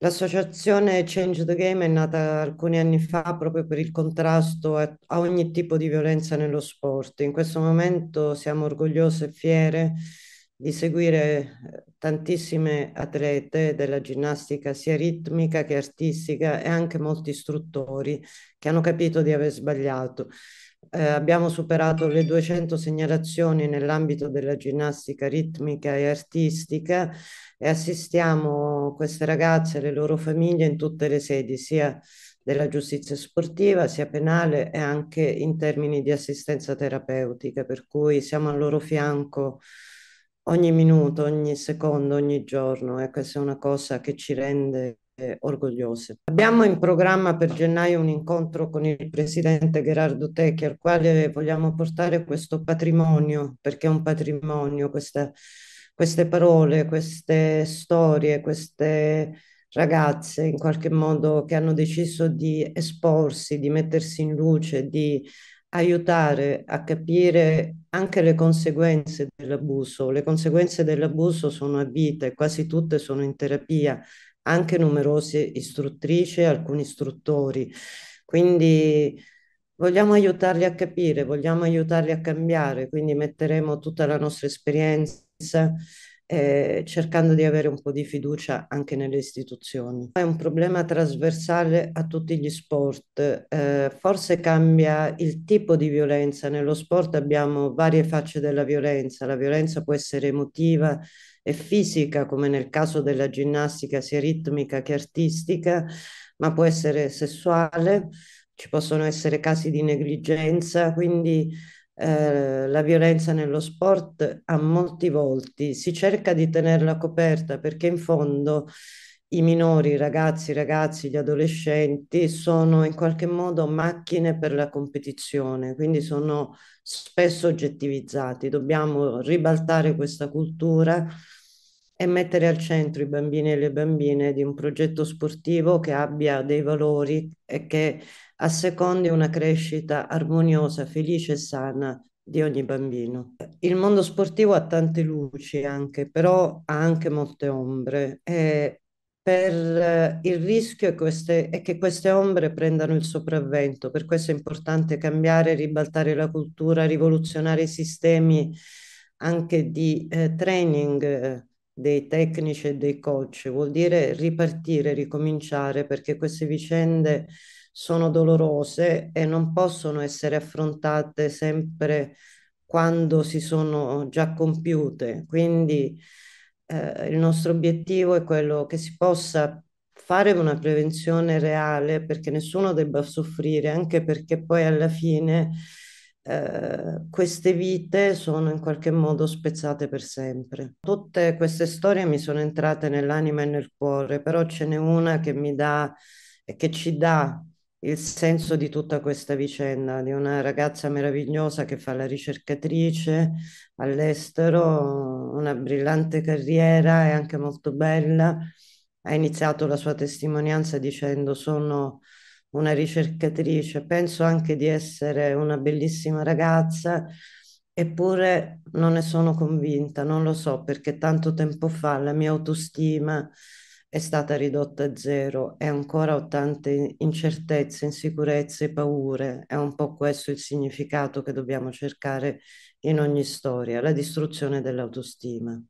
L'associazione Change the Game è nata alcuni anni fa proprio per il contrasto a, ogni tipo di violenza nello sport. In questo momento siamo orgogliose e fiere di seguire eh, tantissime atlete della ginnastica sia ritmica che artistica e anche molti istruttori che hanno capito di aver sbagliato eh, abbiamo superato le 200 segnalazioni nell'ambito della ginnastica ritmica e artistica e assistiamo queste ragazze e le loro famiglie in tutte le sedi, sia della giustizia sportiva, sia penale e anche in termini di assistenza terapeutica, per cui siamo al loro fianco ogni minuto, ogni secondo, ogni giorno e ecco, questa è una cosa che ci rende orgogliose. Abbiamo in programma per gennaio un incontro con il presidente Gerardo Tecchi al quale vogliamo portare questo patrimonio, perché è un patrimonio, questa, queste parole, queste storie, queste ragazze in qualche modo che hanno deciso di esporsi, di mettersi in luce, di aiutare a capire anche le conseguenze dell'abuso. Le conseguenze dell'abuso sono a vita e quasi tutte sono in terapia, anche numerose istruttrici e alcuni istruttori. Quindi vogliamo aiutarli a capire, vogliamo aiutarli a cambiare, quindi metteremo tutta la nostra esperienza eh, cercando di avere un po' di fiducia anche nelle istituzioni. È un problema trasversale a tutti gli sport, eh, forse cambia il tipo di violenza, nello sport abbiamo varie facce della violenza, la violenza può essere emotiva e fisica come nel caso della ginnastica sia ritmica che artistica, ma può essere sessuale, ci possono essere casi di negligenza, quindi eh, la violenza nello sport ha molti volti, si cerca di tenerla coperta perché in fondo i minori, i ragazzi, i ragazzi, gli adolescenti sono in qualche modo macchine per la competizione, quindi sono spesso oggettivizzati. Dobbiamo ribaltare questa cultura e mettere al centro i bambini e le bambine di un progetto sportivo che abbia dei valori e che assecondi una crescita armoniosa, felice e sana di ogni bambino. Il mondo sportivo ha tante luci anche, però ha anche molte ombre. E per eh, il rischio è, queste, è, che queste ombre prendano il sopravvento, per questo è importante cambiare, ribaltare la cultura, rivoluzionare i sistemi anche di eh, training eh, dei tecnici e dei coach, vuol dire ripartire, ricominciare, perché queste vicende sono dolorose e non possono essere affrontate sempre quando si sono già compiute. Quindi eh, il nostro obiettivo è quello che si possa fare una prevenzione reale perché nessuno debba soffrire, anche perché poi alla fine eh, queste vite sono in qualche modo spezzate per sempre. Tutte queste storie mi sono entrate nell'anima e nel cuore, però ce n'è una che mi dà e che ci dà il senso di tutta questa vicenda, di una ragazza meravigliosa che fa la ricercatrice all'estero, una brillante carriera e anche molto bella. Ha iniziato la sua testimonianza dicendo sono una ricercatrice, penso anche di essere una bellissima ragazza, eppure non ne sono convinta, non lo so perché tanto tempo fa la mia autostima è stata ridotta a zero e ancora ho tante incertezze, insicurezze, paure. È un po' questo il significato che dobbiamo cercare in ogni storia, la distruzione dell'autostima.